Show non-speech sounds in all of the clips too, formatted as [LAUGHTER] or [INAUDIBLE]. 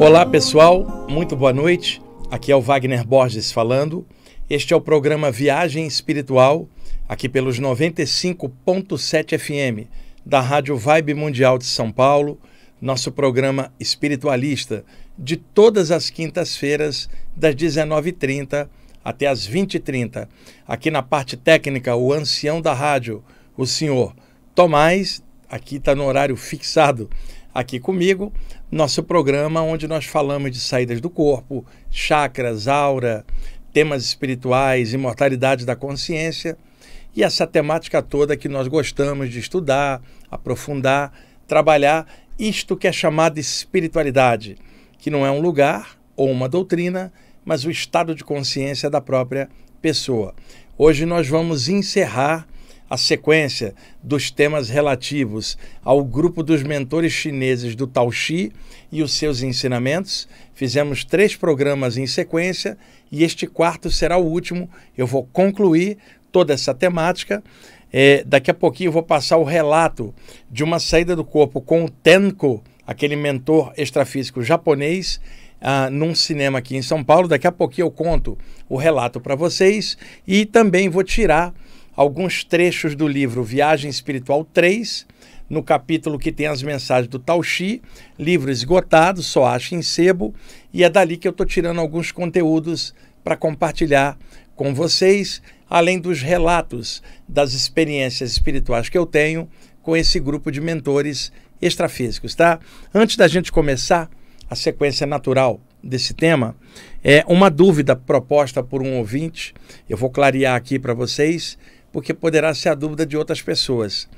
Olá pessoal, muito boa noite. Aqui é o Wagner Borges falando. Este é o programa Viagem Espiritual, aqui pelos 95.7 FM da Rádio Vibe Mundial de São Paulo, nosso programa espiritualista de todas as quintas-feiras, das 19h30 até as 20h30. Aqui na parte técnica, o ancião da rádio, o senhor Tomás, aqui está no horário fixado, aqui comigo, nosso programa onde nós falamos de saídas do corpo, chakras, aura, temas espirituais, imortalidade da consciência e essa temática toda que nós gostamos de estudar, aprofundar, trabalhar, isto que é chamado espiritualidade, que não é um lugar ou uma doutrina, mas o estado de consciência da própria pessoa. Hoje nós vamos encerrar a sequência dos temas relativos ao grupo dos mentores chineses do Taoxi e os seus ensinamentos. Fizemos três programas em sequência e este quarto será o último. Eu vou concluir toda essa temática. É, daqui a pouquinho eu vou passar o relato de uma saída do corpo com o Tenko, aquele mentor extrafísico japonês, ah, num cinema aqui em São Paulo. Daqui a pouquinho eu conto o relato para vocês e também vou tirar alguns trechos do livro Viagem Espiritual 3, no capítulo que tem as mensagens do Tauxi, livro esgotado, só acha em sebo, e é dali que eu estou tirando alguns conteúdos para compartilhar com vocês, além dos relatos das experiências espirituais que eu tenho com esse grupo de mentores extrafísicos, tá? Antes da gente começar a sequência natural desse tema, é uma dúvida proposta por um ouvinte, eu vou clarear aqui para vocês porque poderá ser a dúvida de outras pessoas.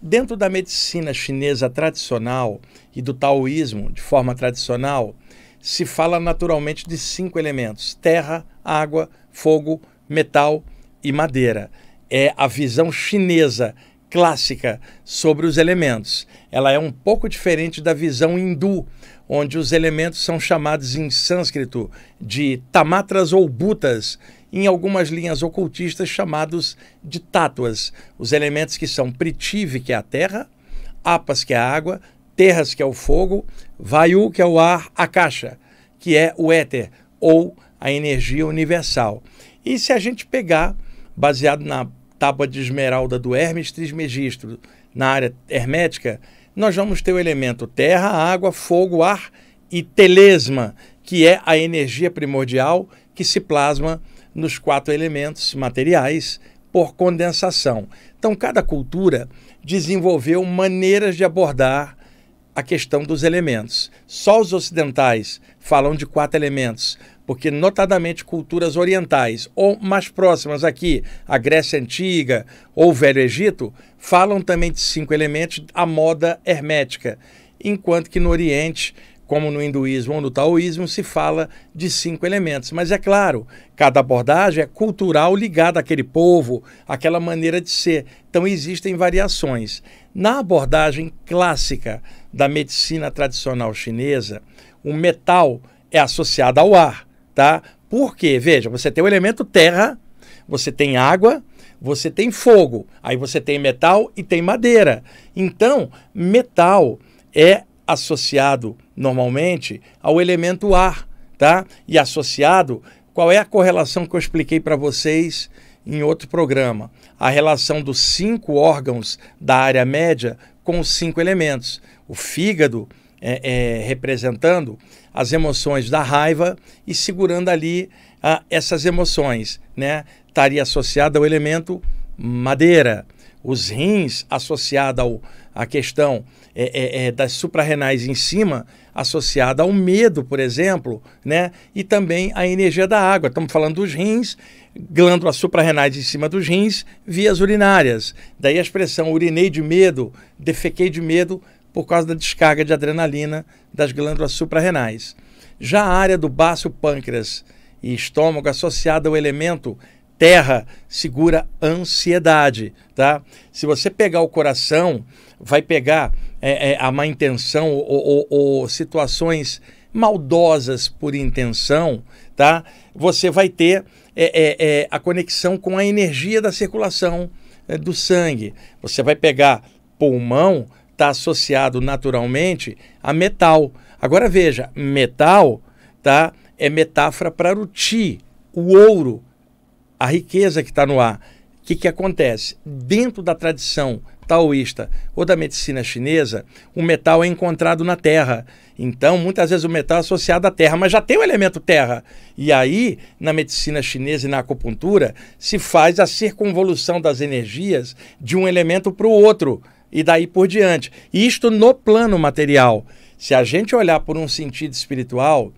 Dentro da medicina chinesa tradicional e do taoísmo, de forma tradicional, se fala naturalmente de cinco elementos: terra, água, fogo, metal e madeira. É a visão chinesa clássica sobre os elementos. Ela é um pouco diferente da visão hindu, onde os elementos são chamados em sânscrito de tamatras ou butas em algumas linhas ocultistas chamados de tátuas, os elementos que são pritive, que é a terra, apas, que é a água, terras, que é o fogo, vaiu, que é o ar, a caixa, que é o éter, ou a energia universal. E se a gente pegar, baseado na tábua de esmeralda do Hermes Trismegisto, na área hermética, nós vamos ter o elemento terra, água, fogo, ar e telesma, que é a energia primordial que se plasma nos quatro elementos materiais por condensação. Então, cada cultura desenvolveu maneiras de abordar a questão dos elementos. Só os ocidentais falam de quatro elementos, porque notadamente culturas orientais ou mais próximas aqui, a Grécia antiga ou o Velho Egito, falam também de cinco elementos a moda hermética, enquanto que no Oriente como no hinduísmo ou no taoísmo, se fala de cinco elementos. Mas é claro, cada abordagem é cultural ligada àquele povo, àquela maneira de ser. Então existem variações. Na abordagem clássica da medicina tradicional chinesa, o metal é associado ao ar, tá? Por quê? Veja, você tem o elemento terra, você tem água, você tem fogo, aí você tem metal e tem madeira. Então, metal é associado normalmente, ao elemento ar, tá? E associado, qual é a correlação que eu expliquei para vocês em outro programa? A relação dos cinco órgãos da área média com os cinco elementos. O fígado é, é, representando as emoções da raiva e segurando ali ah, essas emoções, né? Estaria associado ao elemento madeira os rins associado à questão é, é, é, das suprarrenais em cima associada ao medo, por exemplo, né? e também a energia da água. Estamos falando dos rins, glândulas suprarrenais em cima dos rins, vias urinárias. Daí a expressão urinei de medo, defequei de medo, por causa da descarga de adrenalina das glândulas suprarrenais. Já a área do baço pâncreas e estômago associada ao elemento terra segura ansiedade, tá? Se você pegar o coração, vai pegar é, é, a má intenção ou, ou, ou situações maldosas por intenção, tá? Você vai ter é, é, é a conexão com a energia da circulação é, do sangue. Você vai pegar pulmão, está associado naturalmente a metal. Agora veja, metal, tá? É metáfora para o ti, o ouro, a riqueza que está no ar. O que, que acontece? Dentro da tradição taoísta ou da medicina chinesa, o metal é encontrado na terra. Então, muitas vezes o metal é associado à terra, mas já tem o elemento terra. E aí, na medicina chinesa e na acupuntura, se faz a circunvolução das energias de um elemento para o outro e daí por diante. Isto no plano material. Se a gente olhar por um sentido espiritual,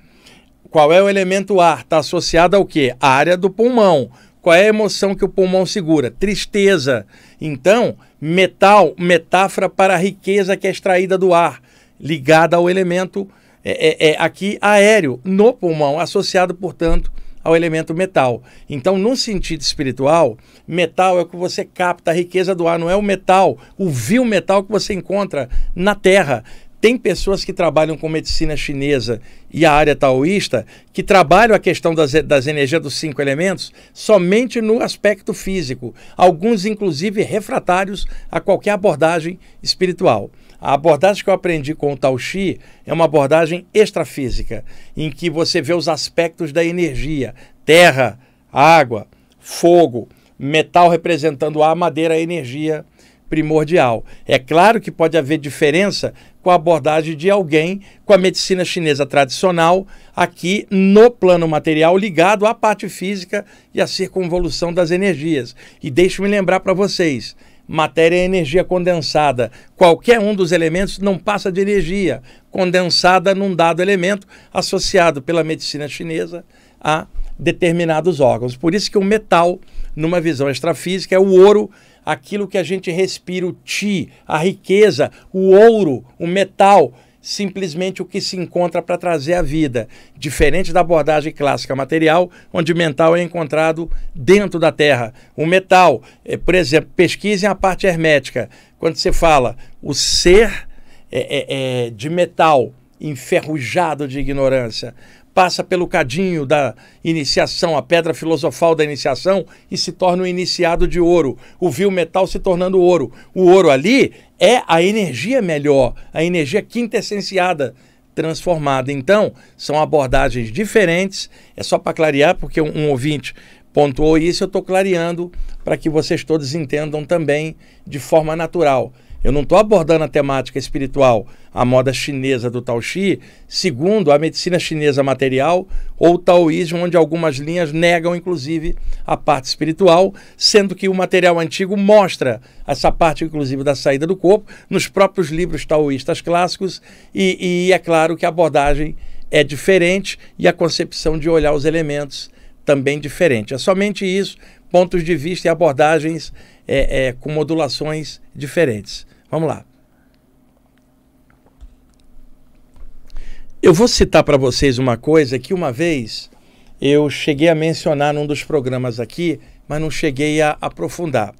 qual é o elemento ar? Está associado ao quê? A área do pulmão. Qual é a emoção que o pulmão segura? Tristeza. Então, metal, metáfora para a riqueza que é extraída do ar, ligada ao elemento é, é, é, aqui aéreo no pulmão, associado, portanto, ao elemento metal. Então, no sentido espiritual, metal é o que você capta, a riqueza do ar, não é o metal, o vil metal que você encontra na terra. Tem pessoas que trabalham com medicina chinesa e a área taoísta que trabalham a questão das, das energias dos cinco elementos somente no aspecto físico, alguns inclusive refratários a qualquer abordagem espiritual. A abordagem que eu aprendi com o Tao Xi é uma abordagem extrafísica, em que você vê os aspectos da energia: terra, água, fogo, metal representando a madeira, a energia primordial. É claro que pode haver diferença com a abordagem de alguém com a medicina chinesa tradicional, aqui no plano material ligado à parte física e à circunvolução das energias. E deixe-me lembrar para vocês, Matéria é energia condensada. Qualquer um dos elementos não passa de energia condensada num dado elemento associado pela medicina chinesa a determinados órgãos. Por isso que o metal, numa visão extrafísica, é o ouro aquilo que a gente respira, o ti, a riqueza, o ouro, o metal, simplesmente o que se encontra para trazer a vida, diferente da abordagem clássica material, onde mental é encontrado dentro da terra. O metal, é, por exemplo, pesquisem a parte hermética. Quando você fala o ser é, é, é de metal enferrujado de ignorância, passa pelo cadinho da iniciação, a pedra filosofal da iniciação, e se torna o iniciado de ouro, o vil metal se tornando ouro. O ouro ali é a energia melhor, a energia quintessenciada transformada. Então, são abordagens diferentes. É só para clarear, porque um, um ouvinte pontuou isso, eu estou clareando para que vocês todos entendam também de forma natural. Eu não estou abordando a temática espiritual, a moda chinesa do Tao Xi, segundo a medicina chinesa material ou o taoísmo, onde algumas linhas negam, inclusive, a parte espiritual, sendo que o material antigo mostra essa parte, inclusive, da saída do corpo nos próprios livros taoístas clássicos, e, e é claro que a abordagem é diferente e a concepção de olhar os elementos também diferente. É somente isso, pontos de vista e abordagens é, é, com modulações diferentes. Vamos lá. Eu vou citar para vocês uma coisa que uma vez eu cheguei a mencionar num dos programas aqui, mas não cheguei a aprofundar.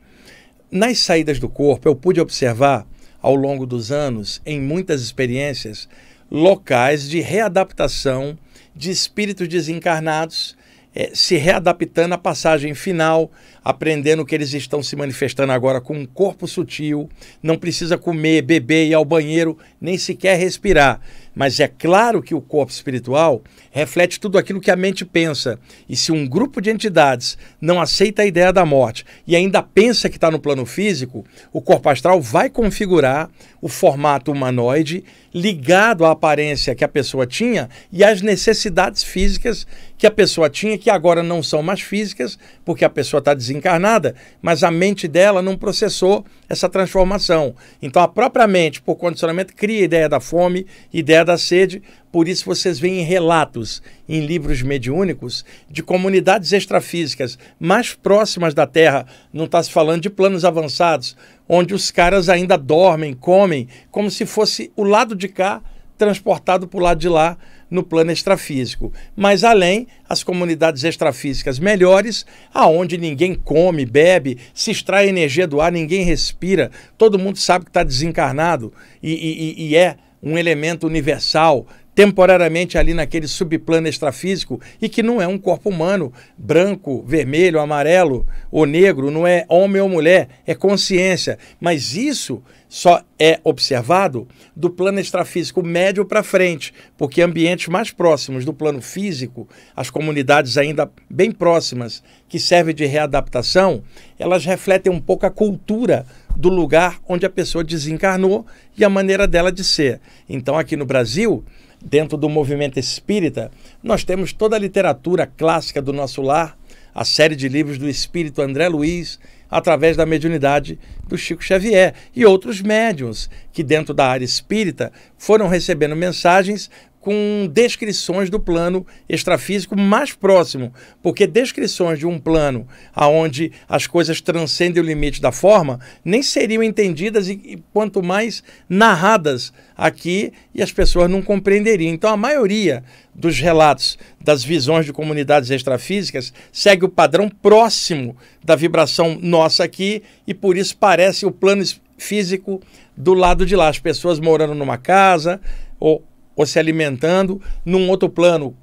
Nas saídas do corpo, eu pude observar ao longo dos anos, em muitas experiências, locais de readaptação de espíritos desencarnados é, se readaptando à passagem final, aprendendo que eles estão se manifestando agora com um corpo sutil, não precisa comer, beber, ir ao banheiro, nem sequer respirar. Mas é claro que o corpo espiritual reflete tudo aquilo que a mente pensa. E se um grupo de entidades não aceita a ideia da morte e ainda pensa que está no plano físico, o corpo astral vai configurar o formato humanoide ligado à aparência que a pessoa tinha e às necessidades físicas que a pessoa tinha, que agora não são mais físicas, porque a pessoa está desencarnada, mas a mente dela não processou essa transformação. Então, a própria mente, por condicionamento, cria a ideia da fome, ideia da sede. Por isso, vocês veem relatos em livros mediúnicos de comunidades extrafísicas mais próximas da Terra. Não está se falando de planos avançados, onde os caras ainda dormem, comem, como se fosse o lado de cá transportado para o lado de lá no plano extrafísico. Mas além, as comunidades extrafísicas melhores, aonde ninguém come, bebe, se extrai energia do ar, ninguém respira, todo mundo sabe que está desencarnado e, e, e é um elemento universal, temporariamente ali naquele subplano extrafísico e que não é um corpo humano branco, vermelho, amarelo ou negro, não é homem ou mulher, é consciência. Mas isso só é observado do plano extrafísico médio para frente, porque ambientes mais próximos do plano físico, as comunidades ainda bem próximas que servem de readaptação, elas refletem um pouco a cultura do lugar onde a pessoa desencarnou e a maneira dela de ser. Então, aqui no Brasil, dentro do movimento espírita, nós temos toda a literatura clássica do nosso lar, a série de livros do espírito André Luiz, através da mediunidade do Chico Xavier e outros médiums que, dentro da área espírita, foram recebendo mensagens com descrições do plano extrafísico mais próximo, porque descrições de um plano aonde as coisas transcendem o limite da forma nem seriam entendidas e, e quanto mais narradas aqui e as pessoas não compreenderiam. Então a maioria dos relatos das visões de comunidades extrafísicas segue o padrão próximo da vibração nossa aqui e por isso parece o plano físico do lado de lá, as pessoas morando numa casa ou ou se alimentando, num outro plano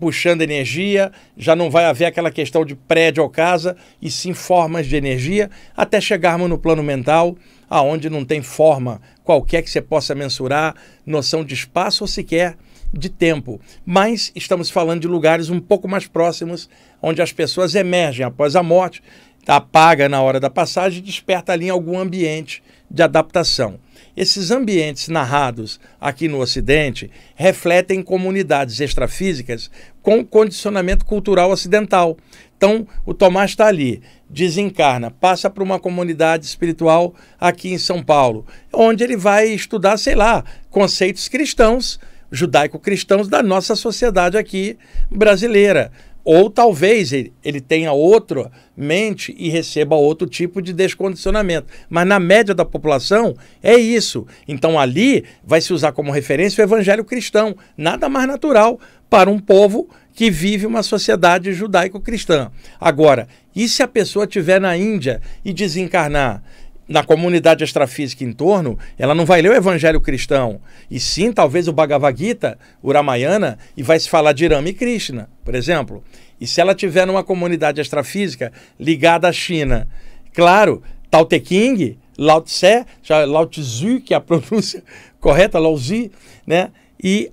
puxando energia, já não vai haver aquela questão de prédio ou casa, e sim formas de energia, até chegarmos no plano mental, aonde não tem forma qualquer que você possa mensurar, noção de espaço ou sequer de tempo. Mas estamos falando de lugares um pouco mais próximos, onde as pessoas emergem após a morte, apaga na hora da passagem e desperta ali em algum ambiente de adaptação. Esses ambientes narrados aqui no Ocidente refletem comunidades extrafísicas com condicionamento cultural ocidental. Então, o Tomás está ali, desencarna, passa para uma comunidade espiritual aqui em São Paulo, onde ele vai estudar, sei lá, conceitos cristãos, judaico-cristãos da nossa sociedade aqui brasileira. Ou talvez ele, ele tenha outra mente e receba outro tipo de descondicionamento. Mas na média da população é isso. Então ali vai se usar como referência o evangelho cristão. Nada mais natural para um povo que vive uma sociedade judaico-cristã. Agora, e se a pessoa estiver na Índia e desencarnar? na comunidade extrafísica em torno, ela não vai ler o Evangelho cristão, e sim talvez o Bhagavad Gita, o Ramayana, e vai se falar de Rama e Krishna, por exemplo. E se ela tiver numa comunidade extrafísica ligada à China, claro, Tao Te King, Lao Tse, Lao Tzu, que é a [LAUGHS] pronúncia correta, Lao Tzu, né? E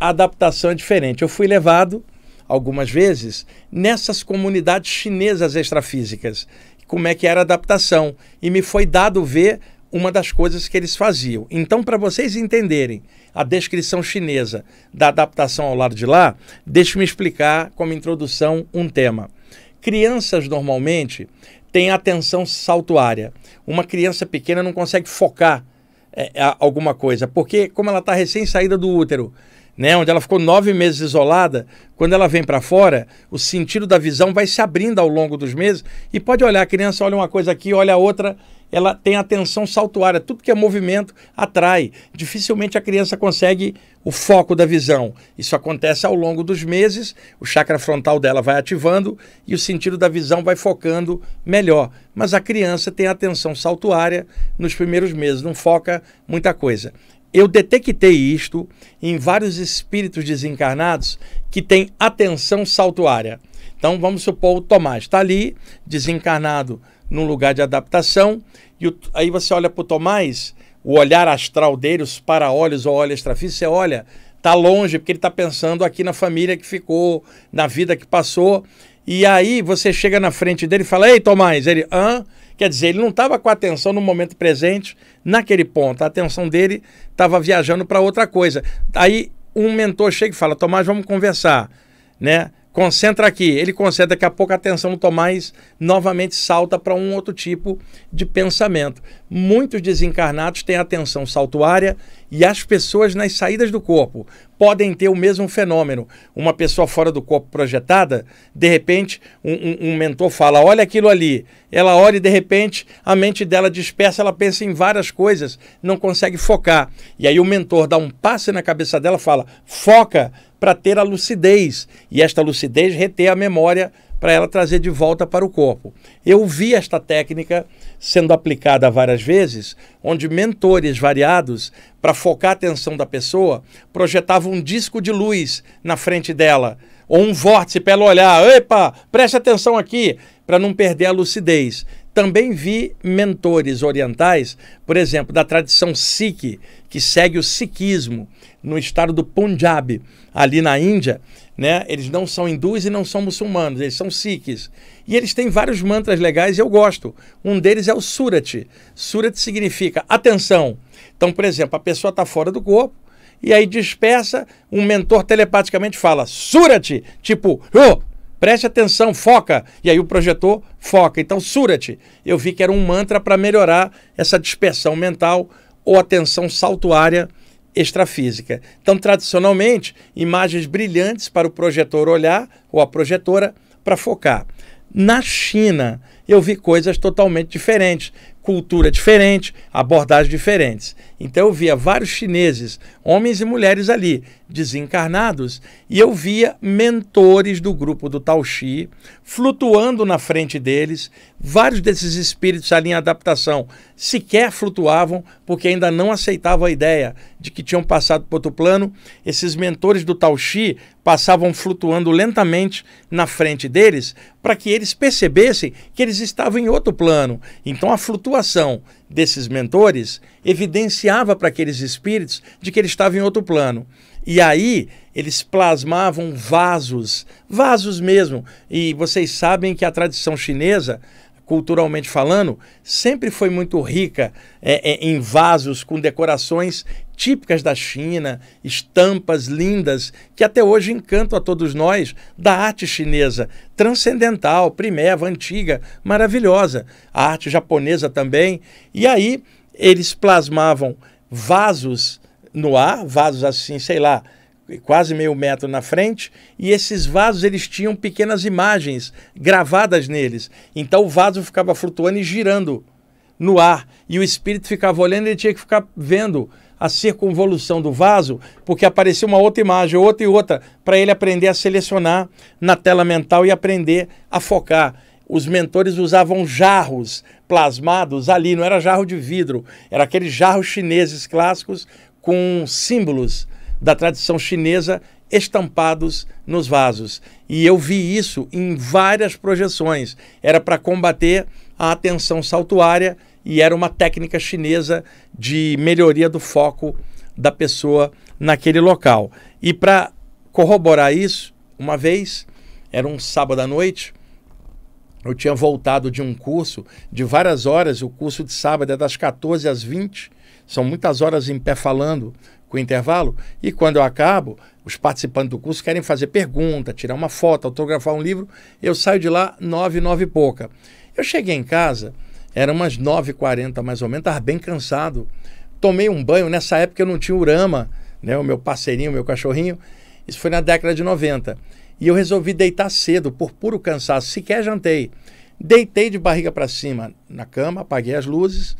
a adaptação é diferente. Eu fui levado algumas vezes nessas comunidades chinesas extrafísicas como é que era a adaptação. E me foi dado ver uma das coisas que eles faziam. Então, para vocês entenderem a descrição chinesa da adaptação ao lado de lá, deixe-me explicar como introdução um tema. Crianças normalmente têm atenção saltuária. Uma criança pequena não consegue focar é, alguma coisa, porque como ela está recém saída do útero, né, onde ela ficou nove meses isolada, quando ela vem para fora, o sentido da visão vai se abrindo ao longo dos meses e pode olhar, a criança olha uma coisa aqui, olha a outra, ela tem atenção saltuária, tudo que é movimento atrai. Dificilmente a criança consegue o foco da visão. Isso acontece ao longo dos meses, o chakra frontal dela vai ativando e o sentido da visão vai focando melhor. Mas a criança tem atenção saltuária nos primeiros meses, não foca muita coisa eu detectei isto em vários espíritos desencarnados que têm atenção saltuária. Então, vamos supor, o Tomás está ali, desencarnado, num lugar de adaptação, e o, aí você olha para o Tomás, o olhar astral dele, os para-olhos ou olhos extrafísico, você olha, está longe, porque ele está pensando aqui na família que ficou, na vida que passou, e aí você chega na frente dele e fala, ei, Tomás, ele, hã? Quer dizer, ele não estava com a atenção no momento presente, naquele ponto. A atenção dele estava viajando para outra coisa. Aí um mentor chega e fala: Tomás, vamos conversar, né? Concentra aqui. Ele concentra, daqui a pouco a atenção do Tomás novamente salta para um outro tipo de pensamento. Muitos desencarnados têm atenção saltuária e as pessoas nas saídas do corpo podem ter o mesmo fenômeno. Uma pessoa fora do corpo projetada, de repente, um, um, um mentor fala: olha aquilo ali. Ela olha e, de repente, a mente dela dispersa, ela pensa em várias coisas, não consegue focar. E aí o mentor dá um passe na cabeça dela fala: foca para ter a lucidez. E esta lucidez reter a memória para ela trazer de volta para o corpo. Eu vi esta técnica sendo aplicada várias vezes, onde mentores variados, para focar a atenção da pessoa, projetavam um disco de luz na frente dela, ou um vórtice para ela olhar, epa, preste atenção aqui, para não perder a lucidez. Também vi mentores orientais, por exemplo, da tradição Sikh, que segue o Sikhismo, no estado do Punjab, ali na Índia, né? Eles não são hindus e não são muçulmanos, eles são sikhs. E eles têm vários mantras legais e eu gosto. Um deles é o Surat. Surat significa atenção. Então, por exemplo, a pessoa está fora do corpo, e aí dispersa, um mentor telepaticamente fala, Surat! Tipo, oh, preste atenção, foca. E aí o projetor foca. Então, Surat, eu vi que era um mantra para melhorar essa dispersão mental ou atenção saltuária extrafísica. Então, tradicionalmente, imagens brilhantes para o projetor olhar ou a projetora para focar. Na China, eu vi coisas totalmente diferentes, cultura diferente, abordagens diferentes. Então eu via vários chineses, homens e mulheres ali, desencarnados, e eu via mentores do grupo do Taoxi flutuando na frente deles. Vários desses espíritos ali em adaptação sequer flutuavam porque ainda não aceitavam a ideia de que tinham passado para outro plano. Esses mentores do Taoxi passavam flutuando lentamente na frente deles para que eles percebessem que eles eles estavam em outro plano. Então a flutuação desses mentores evidenciava para aqueles espíritos de que ele estava em outro plano. E aí eles plasmavam vasos, vasos mesmo. E vocês sabem que a tradição chinesa culturalmente falando, sempre foi muito rica é, é, em vasos com decorações típicas da China, estampas lindas que até hoje encantam a todos nós da arte chinesa, transcendental, primeva, antiga, maravilhosa, a arte japonesa também. E aí eles plasmavam vasos no ar, vasos assim, sei lá, quase meio metro na frente, e esses vasos eles tinham pequenas imagens gravadas neles. Então o vaso ficava flutuando e girando no ar, e o espírito ficava olhando, ele tinha que ficar vendo a circunvolução do vaso, porque apareceu uma outra imagem, outra e outra, para ele aprender a selecionar na tela mental e aprender a focar. Os mentores usavam jarros plasmados ali, não era jarro de vidro, era aqueles jarros chineses clássicos com símbolos da tradição chinesa estampados nos vasos. E eu vi isso em várias projeções. Era para combater a atenção saltuária e era uma técnica chinesa de melhoria do foco da pessoa naquele local. E para corroborar isso, uma vez, era um sábado à noite, eu tinha voltado de um curso de várias horas, o curso de sábado é das 14 às 20, são muitas horas em pé falando com intervalo, e quando eu acabo, os participantes do curso querem fazer pergunta, tirar uma foto, autografar um livro, eu saio de lá nove, nove e pouca. Eu cheguei em casa, era umas 9h40 mais ou menos, estava bem cansado. Tomei um banho, nessa época eu não tinha Urama, né, o meu parceirinho, o meu cachorrinho. Isso foi na década de 90. E eu resolvi deitar cedo, por puro cansaço, sequer jantei. Deitei de barriga para cima na cama, apaguei as luzes.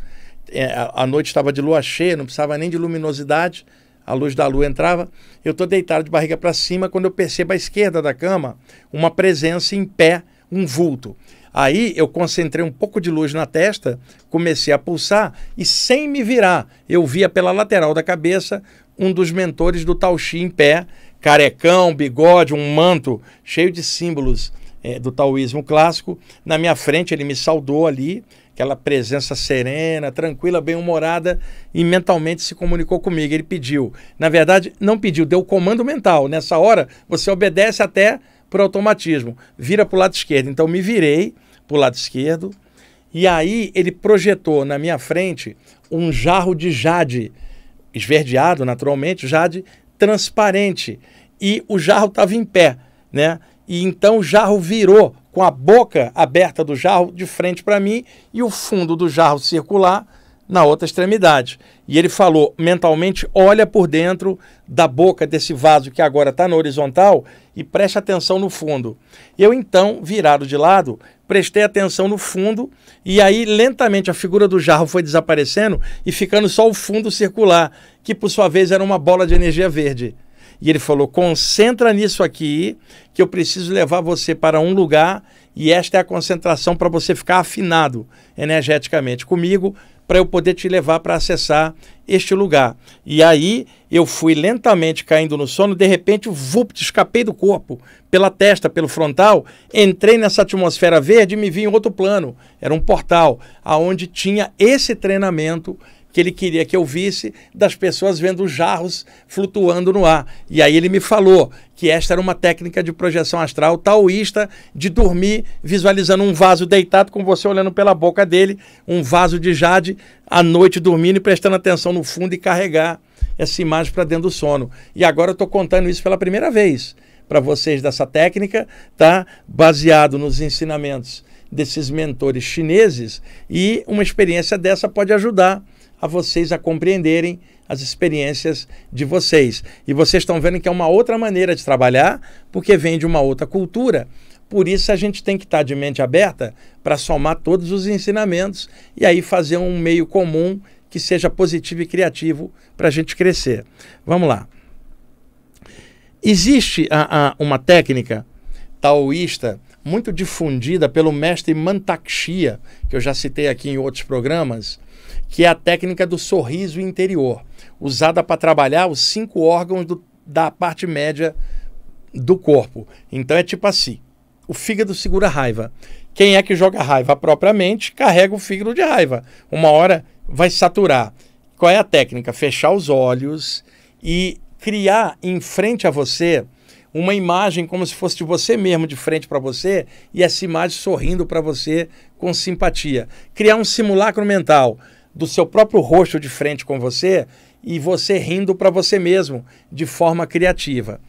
É, a noite estava de lua cheia, não precisava nem de luminosidade. A luz da lua entrava. Eu estou deitado de barriga para cima quando eu percebo à esquerda da cama uma presença em pé, um vulto. Aí eu concentrei um pouco de luz na testa, comecei a pulsar e sem me virar, eu via pela lateral da cabeça um dos mentores do Taoxi em pé, carecão, bigode, um manto cheio de símbolos é, do taoísmo clássico. Na minha frente ele me saudou ali, aquela presença serena, tranquila, bem-humorada e mentalmente se comunicou comigo. Ele pediu, na verdade, não pediu, deu comando mental. Nessa hora você obedece até por automatismo. Vira para o lado esquerdo. Então me virei para o lado esquerdo. E aí ele projetou na minha frente um jarro de jade, esverdeado naturalmente, jade transparente. E o jarro estava em pé, né? E então o jarro virou com a boca aberta do jarro de frente para mim e o fundo do jarro circular na outra extremidade. E ele falou mentalmente: olha por dentro da boca desse vaso que agora está na horizontal e preste atenção no fundo. Eu então, virado de lado, prestei atenção no fundo e aí lentamente a figura do jarro foi desaparecendo e ficando só o fundo circular, que por sua vez era uma bola de energia verde. E ele falou: concentra nisso aqui, que eu preciso levar você para um lugar e esta é a concentração para você ficar afinado energeticamente. Comigo, para eu poder te levar para acessar este lugar. E aí eu fui lentamente caindo no sono, de repente, vupt, escapei do corpo, pela testa, pelo frontal, entrei nessa atmosfera verde e me vi em outro plano. Era um portal aonde tinha esse treinamento que ele queria que eu visse das pessoas vendo jarros flutuando no ar. E aí ele me falou que esta era uma técnica de projeção astral taoísta de dormir visualizando um vaso deitado com você olhando pela boca dele, um vaso de jade à noite dormindo e prestando atenção no fundo e carregar essa imagem para dentro do sono. E agora eu estou contando isso pela primeira vez para vocês dessa técnica, tá? Baseado nos ensinamentos desses mentores chineses e uma experiência dessa pode ajudar a vocês a compreenderem as experiências de vocês. E vocês estão vendo que é uma outra maneira de trabalhar, porque vem de uma outra cultura. Por isso a gente tem que estar de mente aberta para somar todos os ensinamentos e aí fazer um meio comum que seja positivo e criativo para a gente crescer. Vamos lá. Existe a, a, uma técnica taoísta muito difundida pelo mestre Mantakshia, que eu já citei aqui em outros programas, que é a técnica do sorriso interior, usada para trabalhar os cinco órgãos do, da parte média do corpo. Então é tipo assim: o fígado segura a raiva. Quem é que joga raiva propriamente carrega o fígado de raiva. Uma hora vai saturar. Qual é a técnica? Fechar os olhos e criar em frente a você uma imagem como se fosse de você mesmo de frente para você e essa imagem sorrindo para você com simpatia. Criar um simulacro mental do seu próprio rosto de frente com você e você rindo para você mesmo de forma criativa.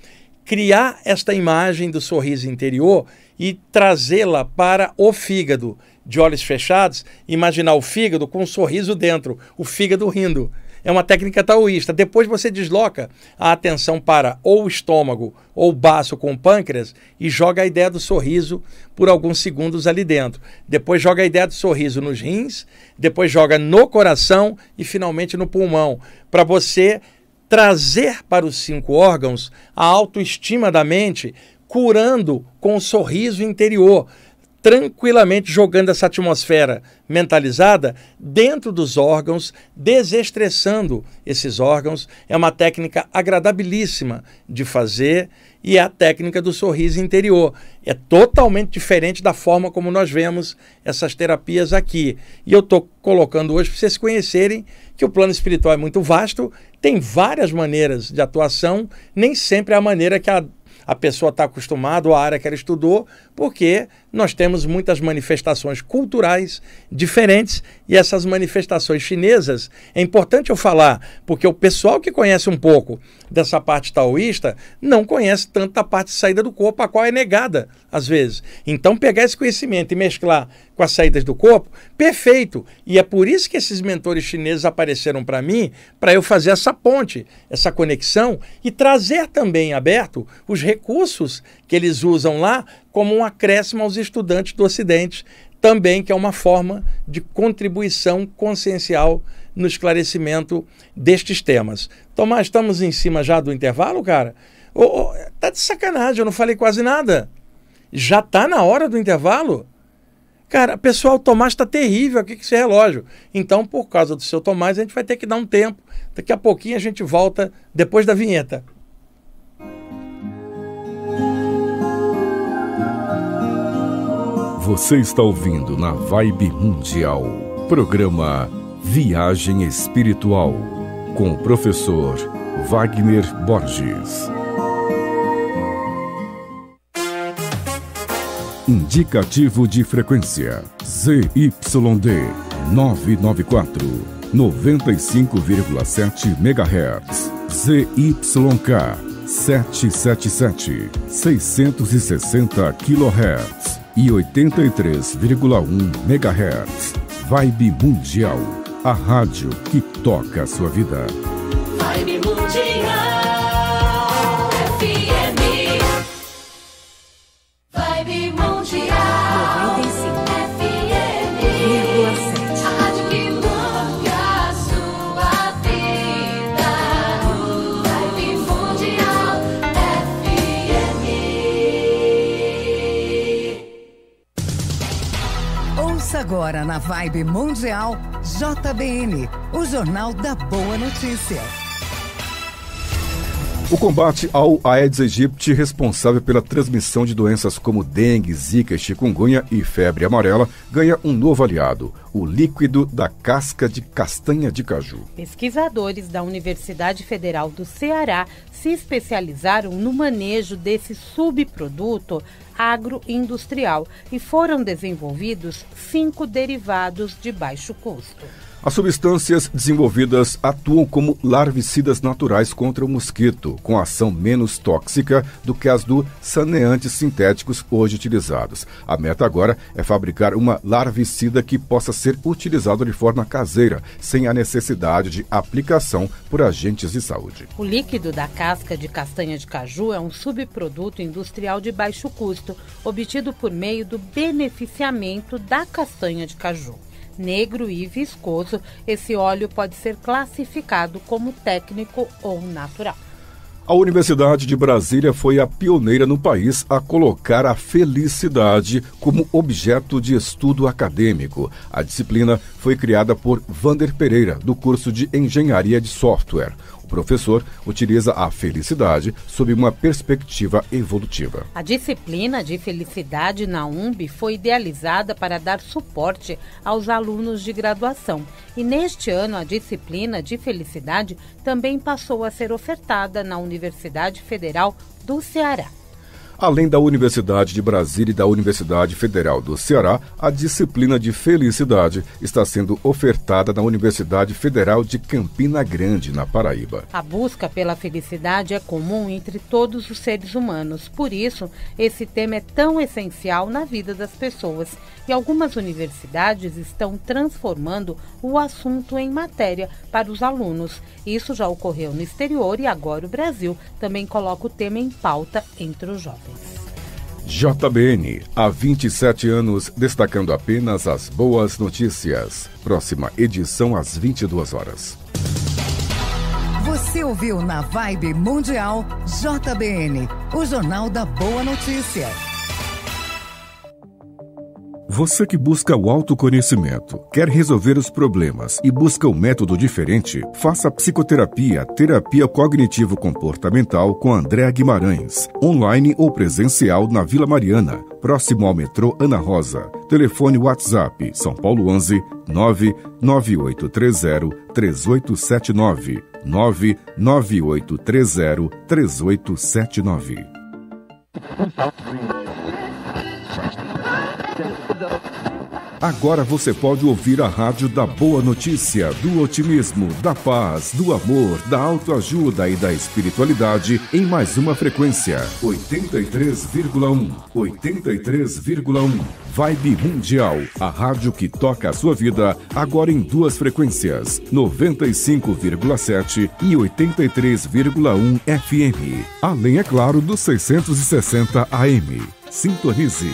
Criar esta imagem do sorriso interior e trazê-la para o fígado. De olhos fechados, imaginar o fígado com um sorriso dentro, o fígado rindo é uma técnica taoísta. Depois você desloca a atenção para ou o estômago ou o baço com o pâncreas e joga a ideia do sorriso por alguns segundos ali dentro. Depois joga a ideia do sorriso nos rins, depois joga no coração e finalmente no pulmão, para você trazer para os cinco órgãos a autoestima da mente, curando com o sorriso interior tranquilamente jogando essa atmosfera mentalizada dentro dos órgãos, desestressando esses órgãos. É uma técnica agradabilíssima de fazer e é a técnica do sorriso interior. É totalmente diferente da forma como nós vemos essas terapias aqui. E eu estou colocando hoje para vocês conhecerem que o plano espiritual é muito vasto, tem várias maneiras de atuação, nem sempre é a maneira que a a pessoa está acostumada, a área que ela estudou, porque nós temos muitas manifestações culturais diferentes e essas manifestações chinesas, é importante eu falar, porque o pessoal que conhece um pouco dessa parte taoísta não conhece tanto a parte de saída do corpo, a qual é negada às vezes. Então, pegar esse conhecimento e mesclar com as saídas do corpo, perfeito. E é por isso que esses mentores chineses apareceram para mim, para eu fazer essa ponte, essa conexão e trazer também aberto os recursos que eles usam lá como um acréscimo aos estudantes do Ocidente, também que é uma forma de contribuição consciencial no esclarecimento destes temas. Tomás, estamos em cima já do intervalo, cara? Oh, oh, tá de sacanagem, eu não falei quase nada. Já tá na hora do intervalo? Cara, pessoal, o Tomás está terrível aqui com esse relógio. Então, por causa do seu Tomás, a gente vai ter que dar um tempo. Daqui a pouquinho a gente volta depois da vinheta. Você está ouvindo na Vibe Mundial, programa Viagem Espiritual, com o professor Wagner Borges. Indicativo de frequência ZYD 994 95,7 MHz ZYK 777 660 kHz e 83,1 MHz. Vibe Mundial, a rádio que toca a sua vida. Vibe Mundial. Agora na Vibe Mundial, JBN, o Jornal da Boa Notícia. O combate ao Aedes aegypti, responsável pela transmissão de doenças como dengue, zika, chikungunya e febre amarela, ganha um novo aliado, o líquido da casca de castanha de caju. Pesquisadores da Universidade Federal do Ceará se especializaram no manejo desse subproduto agroindustrial e foram desenvolvidos cinco derivados de baixo custo. As substâncias desenvolvidas atuam como larvicidas naturais contra o mosquito, com ação menos tóxica do que as do saneantes sintéticos hoje utilizados. A meta agora é fabricar uma larvicida que possa ser utilizada de forma caseira, sem a necessidade de aplicação por agentes de saúde. O líquido da casa casca de castanha de caju é um subproduto industrial de baixo custo, obtido por meio do beneficiamento da castanha de caju. Negro e viscoso, esse óleo pode ser classificado como técnico ou natural. A Universidade de Brasília foi a pioneira no país a colocar a felicidade como objeto de estudo acadêmico. A disciplina foi criada por Vander Pereira, do curso de Engenharia de Software professor utiliza a felicidade sob uma perspectiva evolutiva. A disciplina de felicidade na UMB foi idealizada para dar suporte aos alunos de graduação. E neste ano, a disciplina de felicidade também passou a ser ofertada na Universidade Federal do Ceará. Além da Universidade de Brasília e da Universidade Federal do Ceará, a disciplina de Felicidade está sendo ofertada na Universidade Federal de Campina Grande, na Paraíba. A busca pela felicidade é comum entre todos os seres humanos, por isso, esse tema é tão essencial na vida das pessoas e algumas universidades estão transformando o assunto em matéria para os alunos. Isso já ocorreu no exterior e agora o Brasil também coloca o tema em pauta entre os jovens. JBN, há 27 anos, destacando apenas as boas notícias. Próxima edição às 22 horas. Você ouviu na Vibe Mundial JBN, o Jornal da Boa Notícia. Você que busca o autoconhecimento, quer resolver os problemas e busca um método diferente, faça psicoterapia, terapia cognitivo-comportamental com André Guimarães, online ou presencial na Vila Mariana, próximo ao metrô Ana Rosa. Telefone WhatsApp São Paulo 11 99830 3879 99830 3879. Agora você pode ouvir a rádio da boa notícia, do otimismo, da paz, do amor, da autoajuda e da espiritualidade em mais uma frequência. 83,1. 83,1. Vibe Mundial, a rádio que toca a sua vida, agora em duas frequências, 95,7 e 83,1 FM. Além, é claro, dos 660 AM. Sintonize.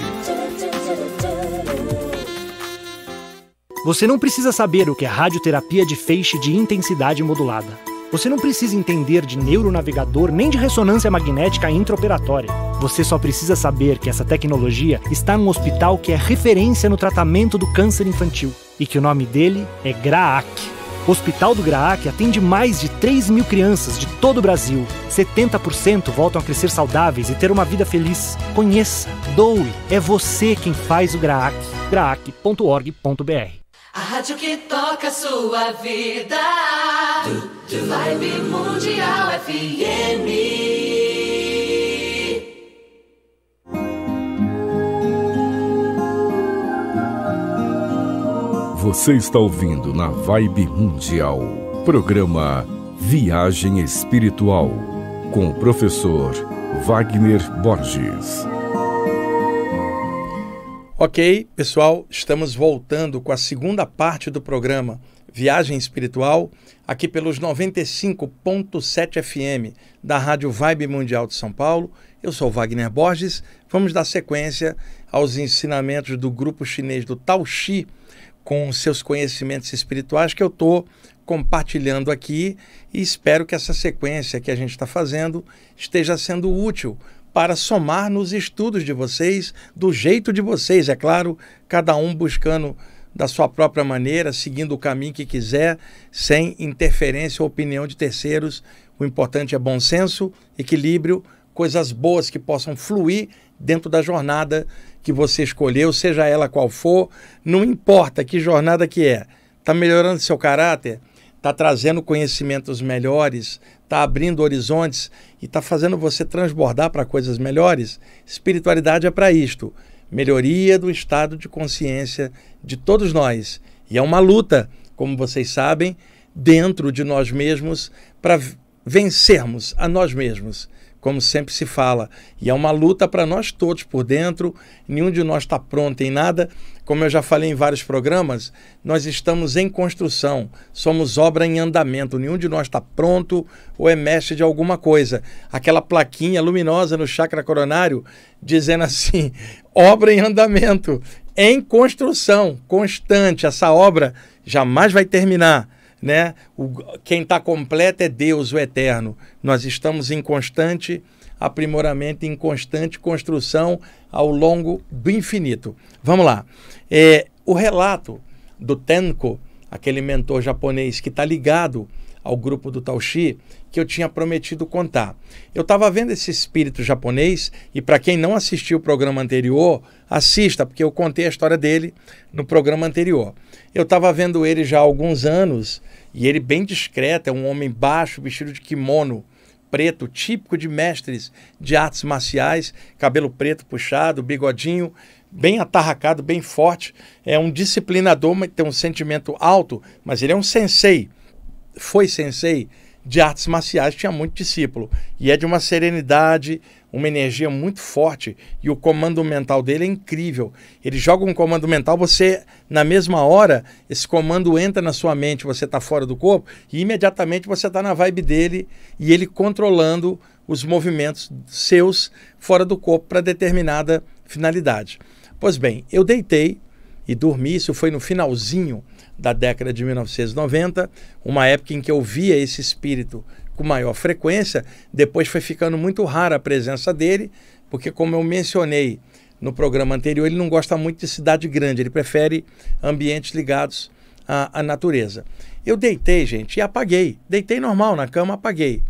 Você não precisa saber o que é radioterapia de feixe de intensidade modulada. Você não precisa entender de neuronavegador nem de ressonância magnética intraoperatória. Você só precisa saber que essa tecnologia está num hospital que é referência no tratamento do câncer infantil e que o nome dele é GRAAC. O Hospital do GRAAC atende mais de 3 mil crianças de todo o Brasil. 70% voltam a crescer saudáveis e ter uma vida feliz. Conheça, doe, é você quem faz o GRAAC. graac.org.br a rádio que toca sua vida. Vibe Mundial FM. Você está ouvindo na Vibe Mundial. Programa Viagem Espiritual. Com o professor Wagner Borges. Ok, pessoal, estamos voltando com a segunda parte do programa Viagem Espiritual, aqui pelos 95.7 FM da Rádio Vibe Mundial de São Paulo. Eu sou Wagner Borges. Vamos dar sequência aos ensinamentos do grupo chinês do Tao Xi com seus conhecimentos espirituais que eu estou compartilhando aqui e espero que essa sequência que a gente está fazendo esteja sendo útil para somar nos estudos de vocês, do jeito de vocês, é claro, cada um buscando da sua própria maneira, seguindo o caminho que quiser, sem interferência ou opinião de terceiros. O importante é bom senso, equilíbrio, coisas boas que possam fluir dentro da jornada que você escolheu, seja ela qual for, não importa que jornada que é. Está melhorando seu caráter, está trazendo conhecimentos melhores, está abrindo horizontes e está fazendo você transbordar para coisas melhores, espiritualidade é para isto melhoria do estado de consciência de todos nós. E é uma luta, como vocês sabem, dentro de nós mesmos para vencermos a nós mesmos como sempre se fala. E é uma luta para nós todos por dentro, nenhum de nós está pronto em nada. Como eu já falei em vários programas, nós estamos em construção, somos obra em andamento, nenhum de nós está pronto ou é mestre de alguma coisa. Aquela plaquinha luminosa no chakra coronário dizendo assim: [LAUGHS] obra em andamento, em construção, constante, essa obra jamais vai terminar né? O, quem está completo é Deus, o Eterno. Nós estamos em constante aprimoramento, em constante construção ao longo do infinito. Vamos lá. É, o relato do Tenko, aquele mentor japonês que está ligado ao grupo do Taoshi que eu tinha prometido contar. Eu estava vendo esse espírito japonês e para quem não assistiu o programa anterior, assista, porque eu contei a história dele no programa anterior. Eu estava vendo ele já há alguns anos e ele bem discreto, é um homem baixo, vestido de kimono preto, típico de mestres de artes marciais, cabelo preto puxado, bigodinho, bem atarracado, bem forte. É um disciplinador, mas tem um sentimento alto, mas ele é um sensei foi sensei de artes marciais, tinha muito discípulo. E é de uma serenidade, uma energia muito forte. E o comando mental dele é incrível. Ele joga um comando mental, você, na mesma hora, esse comando entra na sua mente, você está fora do corpo, e imediatamente você está na vibe dele e ele controlando os movimentos seus fora do corpo para determinada finalidade. Pois bem, eu deitei e dormi, isso foi no finalzinho da década de 1990, uma época em que eu via esse espírito com maior frequência, depois foi ficando muito rara a presença dele, porque como eu mencionei no programa anterior, ele não gosta muito de cidade grande, ele prefere ambientes ligados à, à natureza. Eu deitei, gente, e apaguei. Deitei normal na cama, apaguei.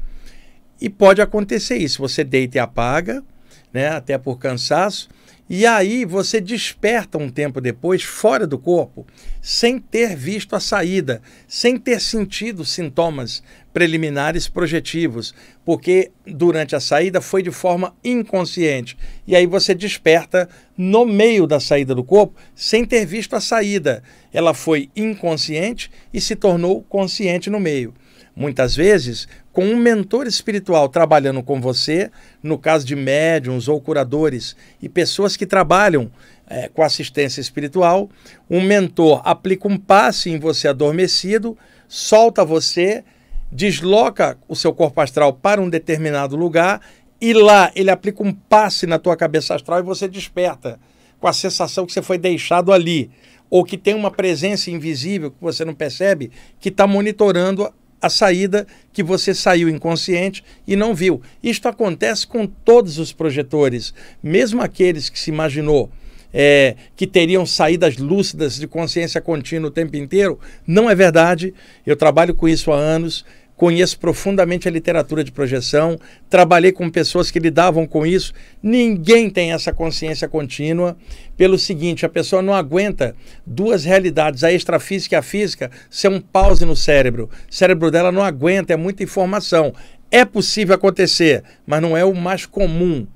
E pode acontecer isso, você deita e apaga, né, até por cansaço, e aí você desperta um tempo depois fora do corpo, sem ter visto a saída, sem ter sentido sintomas preliminares projetivos, porque durante a saída foi de forma inconsciente. E aí você desperta no meio da saída do corpo, sem ter visto a saída. Ela foi inconsciente e se tornou consciente no meio muitas vezes, com um mentor espiritual trabalhando com você, no caso de médiums ou curadores e pessoas que trabalham é, com assistência espiritual, um mentor aplica um passe em você adormecido, solta você, desloca o seu corpo astral para um determinado lugar e lá ele aplica um passe na tua cabeça astral e você desperta com a sensação que você foi deixado ali ou que tem uma presença invisível que você não percebe que está monitorando a saída que você saiu inconsciente e não viu. Isto acontece com todos os projetores, mesmo aqueles que se imaginou é, que teriam saídas lúcidas de consciência contínua o tempo inteiro. Não é verdade. Eu trabalho com isso há anos conheço profundamente a literatura de projeção, trabalhei com pessoas que lidavam com isso. Ninguém tem essa consciência contínua. Pelo seguinte, a pessoa não aguenta duas realidades, a extrafísica e a física, ser um pause no cérebro. O cérebro dela não aguenta, é muita informação. É possível acontecer, mas não é o mais comum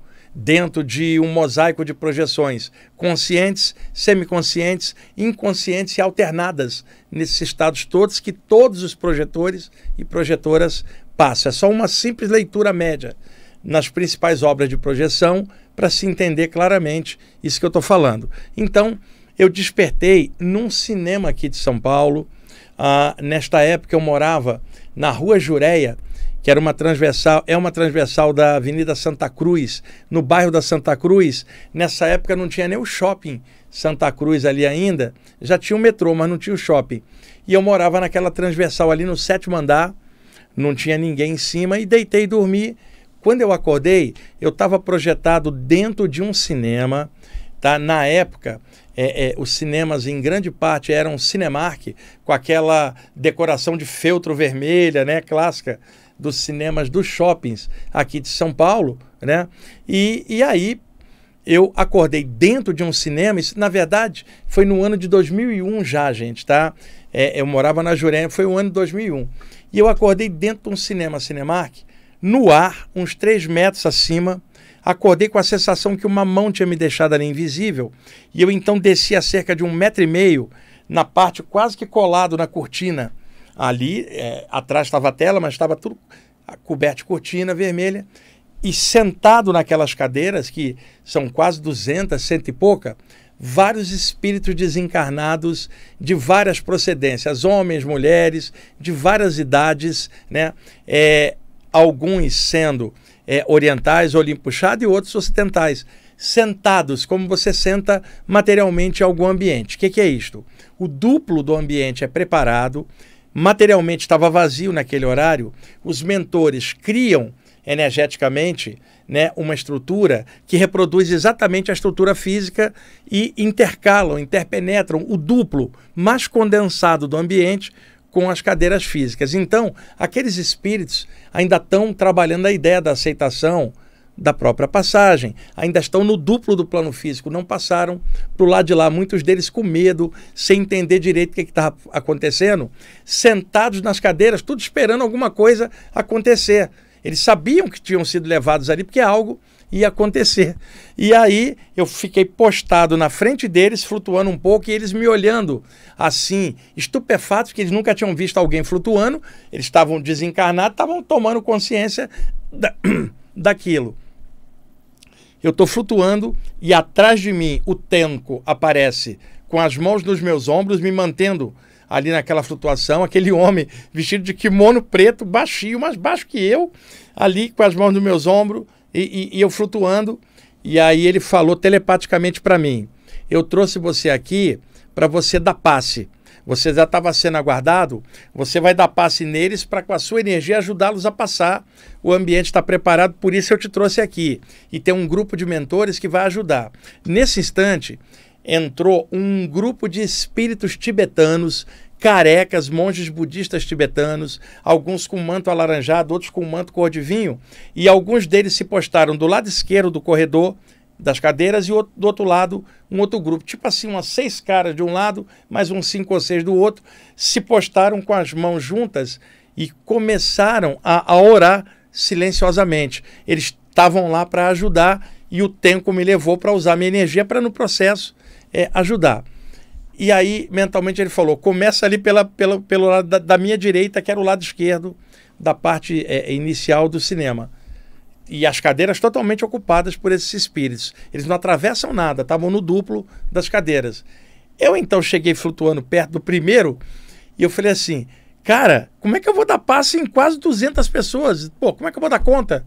dentro de um mosaico de projeções conscientes, semiconscientes, inconscientes e alternadas nesses estados todos que todos os projetores e projetoras passam. É só uma simples leitura média nas principais obras de projeção para se entender claramente isso que eu estou falando. Então, eu despertei num cinema aqui de São Paulo. Ah, nesta época, eu morava na Rua Jureia que era uma transversal, é uma transversal da Avenida Santa Cruz, no bairro da Santa Cruz. Nessa época não tinha nem o shopping Santa Cruz ali ainda, já tinha o metrô, mas não tinha o shopping. E eu morava naquela transversal ali no sétimo andar, não tinha ninguém em cima e deitei dormi Quando eu acordei, eu estava projetado dentro de um cinema, tá? Na época, é, é, os cinemas em grande parte eram Cinemark, com aquela decoração de feltro vermelha, né, clássica dos cinemas dos shoppings aqui de São Paulo, né? E, e aí eu acordei dentro de um cinema, isso na verdade foi no ano de 2001 já, gente, tá? É, eu morava na Jurema, foi o ano de 2001. E eu acordei dentro de um cinema, Cinemark, no ar, uns três metros acima, acordei com a sensação que uma mão tinha me deixado ali invisível, e eu então desci a cerca de um metro e meio, na parte quase que colado na cortina, Ali, é, atrás estava a tela, mas estava tudo coberto de cortina vermelha. E sentado naquelas cadeiras, que são quase 200, cento e pouca, vários espíritos desencarnados de várias procedências, homens, mulheres, de várias idades, né? É, alguns sendo é, orientais, olhinho e outros ocidentais, sentados, como você senta materialmente em algum ambiente. O que, que é isto? O duplo do ambiente é preparado, materialmente estava vazio naquele horário, os mentores criam energeticamente né, uma estrutura que reproduz exatamente a estrutura física e intercalam, interpenetram o duplo mais condensado do ambiente com as cadeiras físicas. Então, aqueles espíritos ainda estão trabalhando a ideia da aceitação, da própria passagem. Ainda estão no duplo do plano físico, não passaram para o lado de lá. Muitos deles com medo, sem entender direito o que estava acontecendo, sentados nas cadeiras, tudo esperando alguma coisa acontecer. Eles sabiam que tinham sido levados ali porque algo ia acontecer. E aí eu fiquei postado na frente deles, flutuando um pouco, e eles me olhando assim, estupefatos, porque eles nunca tinham visto alguém flutuando, eles estavam desencarnados, estavam tomando consciência da, [CLEARS THROAT] daquilo. Eu estou flutuando e atrás de mim o Tenco aparece com as mãos nos meus ombros, me mantendo ali naquela flutuação. Aquele homem vestido de kimono preto, baixinho, mais baixo que eu, ali com as mãos nos meus ombros e, e, e eu flutuando. E aí ele falou telepaticamente para mim: Eu trouxe você aqui para você dar passe. Você já estava sendo aguardado, você vai dar passe neles para com a sua energia ajudá-los a passar. O ambiente está preparado, por isso eu te trouxe aqui. E tem um grupo de mentores que vai ajudar. Nesse instante, entrou um grupo de espíritos tibetanos carecas, monges budistas tibetanos, alguns com manto alaranjado, outros com manto cor de vinho, e alguns deles se postaram do lado esquerdo do corredor das cadeiras e outro, do outro lado um outro grupo. Tipo assim, umas seis caras de um lado, mais uns cinco ou seis do outro, se postaram com as mãos juntas e começaram a, a orar silenciosamente. Eles estavam lá para ajudar e o tempo me levou para usar minha energia para, no processo, é, ajudar. E aí, mentalmente, ele falou: começa ali pela, pela, pelo lado da, da minha direita, que era o lado esquerdo da parte é, inicial do cinema e as cadeiras totalmente ocupadas por esses espíritos. Eles não atravessam nada, estavam no duplo das cadeiras. Eu então cheguei flutuando perto do primeiro e eu falei assim: "Cara, como é que eu vou dar passe em quase 200 pessoas? Pô, como é que eu vou dar conta?"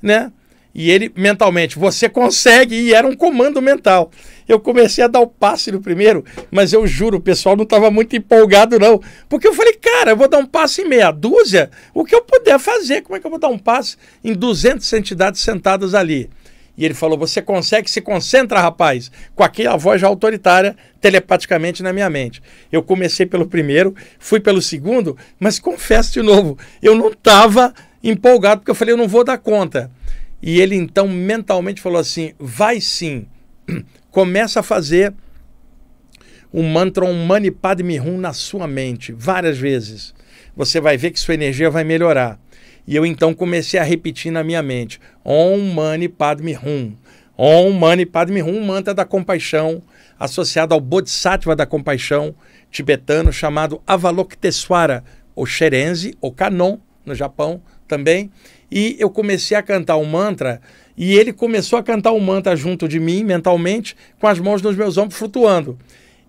Né? E ele, mentalmente, você consegue, e era um comando mental. Eu comecei a dar o passe no primeiro, mas eu juro, o pessoal não estava muito empolgado, não. Porque eu falei, cara, eu vou dar um passe em meia dúzia, o que eu puder fazer, como é que eu vou dar um passe em 200 entidades sentadas ali? E ele falou, você consegue, se concentra, rapaz, com aquela voz autoritária telepaticamente na minha mente. Eu comecei pelo primeiro, fui pelo segundo, mas confesso de novo, eu não estava empolgado, porque eu falei, eu não vou dar conta. E ele então mentalmente falou assim: vai sim, [CLEARS THROAT] começa a fazer o mantra Om um Mani Padme Hum na sua mente várias vezes. Você vai ver que sua energia vai melhorar. E eu então comecei a repetir na minha mente: Om Mani Padme Hum. Om Mani Padme Hum, mantra da compaixão, associado ao Bodhisattva da compaixão tibetano chamado Avalokiteshvara ou Sherenzi, ou Kanon, no Japão também e eu comecei a cantar um mantra e ele começou a cantar um mantra junto de mim, mentalmente, com as mãos nos meus ombros flutuando.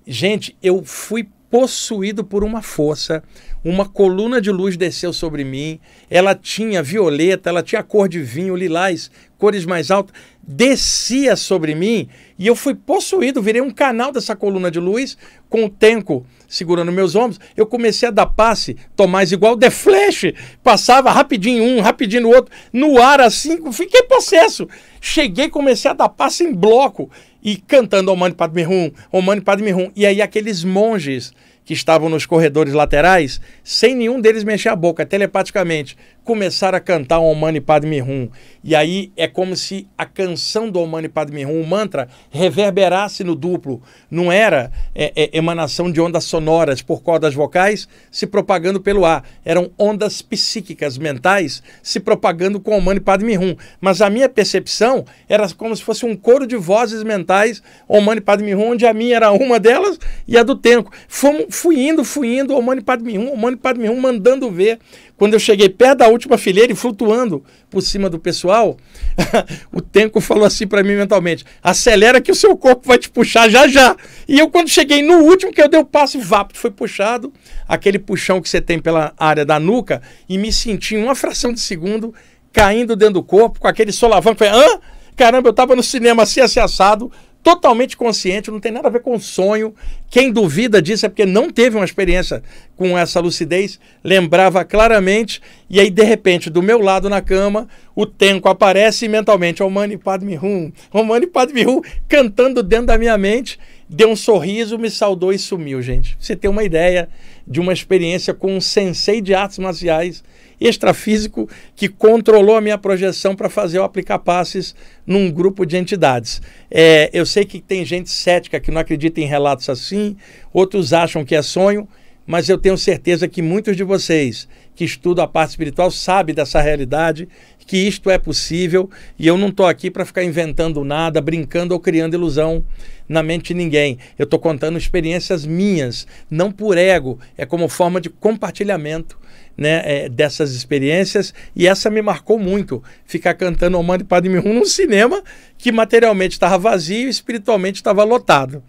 Gente, eu fui possuído por uma força uma coluna de luz desceu sobre mim. Ela tinha violeta, ela tinha cor de vinho, lilás, cores mais altas. Descia sobre mim e eu fui possuído, virei um canal dessa coluna de luz, com o tenco segurando meus ombros. Eu comecei a dar passe, Tomás igual de Flash, passava rapidinho um, rapidinho o outro, no ar assim, fiquei possesso. Cheguei, comecei a dar passe em bloco e cantando Omani Padme Hum, Omani Padme Hum. E aí aqueles monges que estavam nos corredores laterais, sem nenhum deles mexer a boca, telepaticamente começar a cantar Om Mani Padme Hum. E aí é como se a canção do Om Mani Padme Hum, o mantra, reverberasse no duplo. Não era é, é, emanação de ondas sonoras por cordas vocais se propagando pelo ar. Eram ondas psíquicas, mentais, se propagando com Om Mani Padme Hum. Mas a minha percepção era como se fosse um coro de vozes mentais Om Mani Padme Hum, onde a minha era uma delas e a do Tenco. Fomos, fui indo, fui indo, Om Mani Padme Hum, Om Mani Padme Hum, mandando ver quando eu cheguei perto da última fileira e flutuando por cima do pessoal, [LAUGHS] o Tenco falou assim para mim mentalmente: acelera que o seu corpo vai te puxar já já. E eu, quando cheguei no último, que eu dei o um passo e vapo, foi puxado, aquele puxão que você tem pela área da nuca, e me senti uma fração de segundo caindo dentro do corpo, com aquele solavanco. Hã? Caramba, eu estava no cinema assim, assim assado, totalmente consciente, não tem nada a ver com sonho. Quem duvida disso é porque não teve uma experiência com essa lucidez, lembrava claramente, e aí de repente, do meu lado na cama, o Tenco aparece mentalmente, Omani Padme Hum, Omani Padme Hum, cantando dentro da minha mente, deu um sorriso, me saudou e sumiu, gente. Você tem uma ideia de uma experiência com um sensei de artes marciais extrafísico que controlou a minha projeção para fazer eu aplicar passes num grupo de entidades. É, eu sei que tem gente cética que não acredita em relatos assim, outros acham que é sonho, mas eu tenho certeza que muitos de vocês que estudam a parte espiritual sabem dessa realidade, que isto é possível e eu não estou aqui para ficar inventando nada, brincando ou criando ilusão na mente de ninguém. Eu estou contando experiências minhas, não por ego, é como forma de compartilhamento né, é, dessas experiências e essa me marcou muito. Ficar cantando o mande Padre Mihun num cinema que materialmente estava vazio e espiritualmente estava lotado.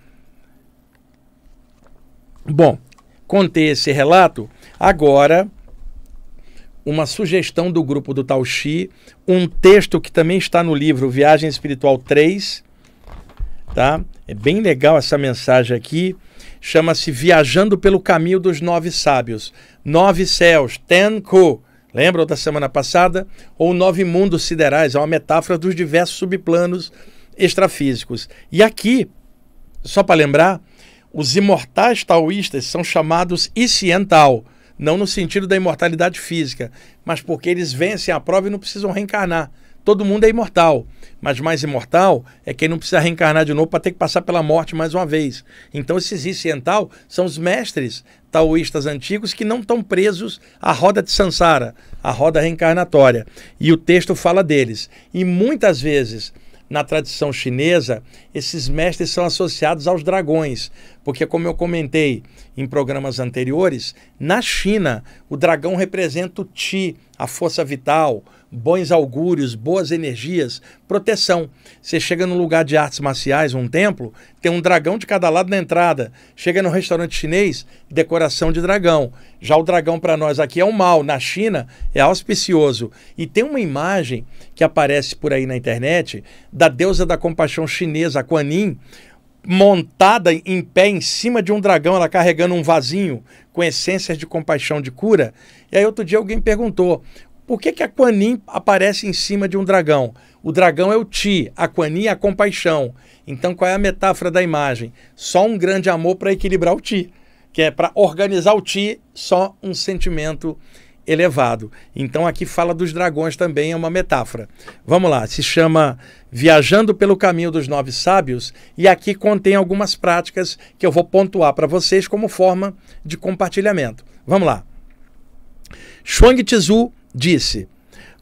Bom, contei esse relato. Agora, uma sugestão do grupo do Tauxi, um texto que também está no livro Viagem Espiritual 3, tá? É bem legal essa mensagem aqui. Chama-se Viajando pelo Caminho dos Nove Sábios. Nove Céus, Tenko. Lembram da semana passada? Ou Nove Mundos Siderais, é uma metáfora dos diversos subplanos extrafísicos. E aqui, só para lembrar, os imortais taoístas são chamados Isiental, não no sentido da imortalidade física, mas porque eles vencem a prova e não precisam reencarnar todo mundo é imortal, mas mais imortal é quem não precisa reencarnar de novo para ter que passar pela morte mais uma vez. Então, esses inciental são os mestres taoístas antigos que não estão presos à roda de Sansara, à roda reencarnatória. E o texto fala deles. E muitas vezes na tradição chinesa, esses mestres são associados aos dragões, porque, como eu comentei em programas anteriores, na China, o dragão representa o Ti, a força vital, bons augúrios, boas energias, proteção. Você chega num lugar de artes marciais, um templo, tem um dragão de cada lado na entrada. Chega no restaurante chinês, decoração de dragão. Já o dragão para nós aqui é um mal, na China é auspicioso. E tem uma imagem que aparece por aí na internet da deusa da compaixão chinesa, Kuan Yin, montada em pé em cima de um dragão, ela carregando um vasinho com essências de compaixão de cura. E aí outro dia alguém perguntou: por que, que a Quanin aparece em cima de um dragão? O dragão é o ti, a Quanin é a compaixão. Então, qual é a metáfora da imagem? Só um grande amor para equilibrar o ti, que é para organizar o ti, só um sentimento elevado. Então, aqui fala dos dragões também, é uma metáfora. Vamos lá, se chama Viajando pelo Caminho dos Nove Sábios, e aqui contém algumas práticas que eu vou pontuar para vocês como forma de compartilhamento. Vamos lá. Shuang Tzu disse: